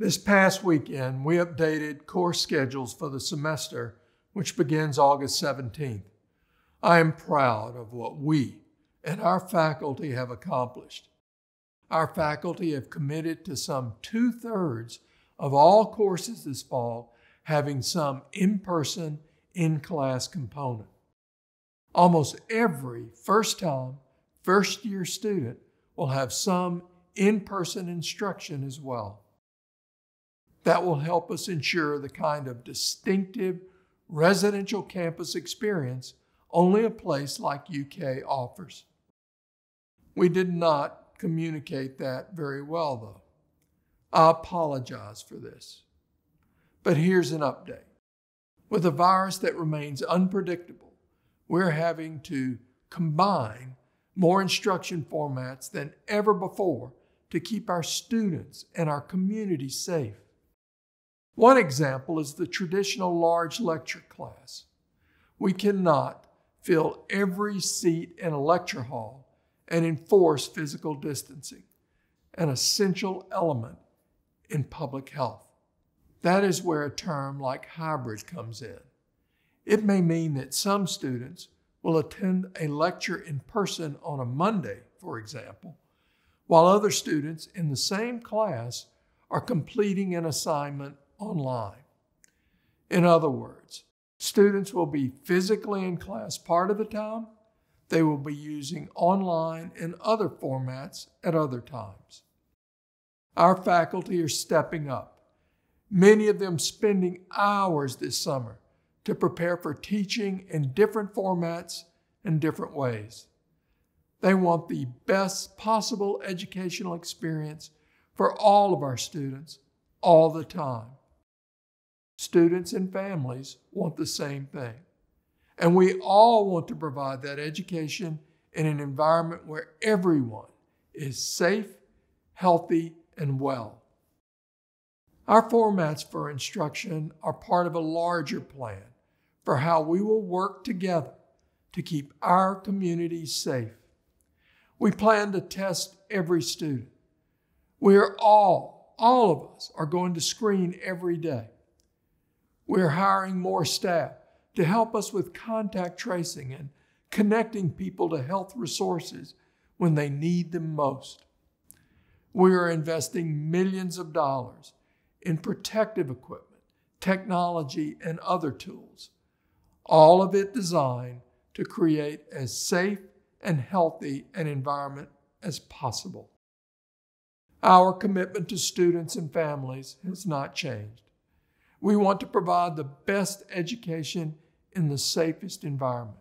This past weekend, we updated course schedules for the semester, which begins August 17th. I am proud of what we and our faculty have accomplished. Our faculty have committed to some two thirds of all courses this fall having some in person, in class component. Almost every first time, first year student will have some in person instruction as well that will help us ensure the kind of distinctive residential campus experience only a place like UK offers. We did not communicate that very well, though. I apologize for this. But here's an update. With a virus that remains unpredictable, we're having to combine more instruction formats than ever before to keep our students and our community safe. One example is the traditional large lecture class. We cannot fill every seat in a lecture hall and enforce physical distancing, an essential element in public health. That is where a term like hybrid comes in. It may mean that some students will attend a lecture in person on a Monday, for example, while other students in the same class are completing an assignment online. In other words, students will be physically in class part of the time. They will be using online and other formats at other times. Our faculty are stepping up, many of them spending hours this summer to prepare for teaching in different formats and different ways. They want the best possible educational experience for all of our students all the time. Students and families want the same thing. And we all want to provide that education in an environment where everyone is safe, healthy, and well. Our formats for instruction are part of a larger plan for how we will work together to keep our communities safe. We plan to test every student. We are all, all of us, are going to screen every day. We're hiring more staff to help us with contact tracing and connecting people to health resources when they need them most. We are investing millions of dollars in protective equipment, technology, and other tools, all of it designed to create as safe and healthy an environment as possible. Our commitment to students and families has not changed. We want to provide the best education in the safest environment.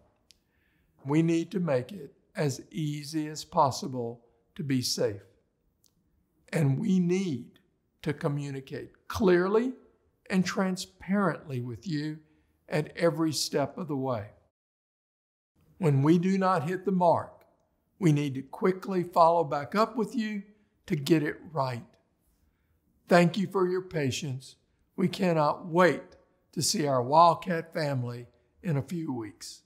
We need to make it as easy as possible to be safe. And we need to communicate clearly and transparently with you at every step of the way. When we do not hit the mark, we need to quickly follow back up with you to get it right. Thank you for your patience we cannot wait to see our Wildcat family in a few weeks.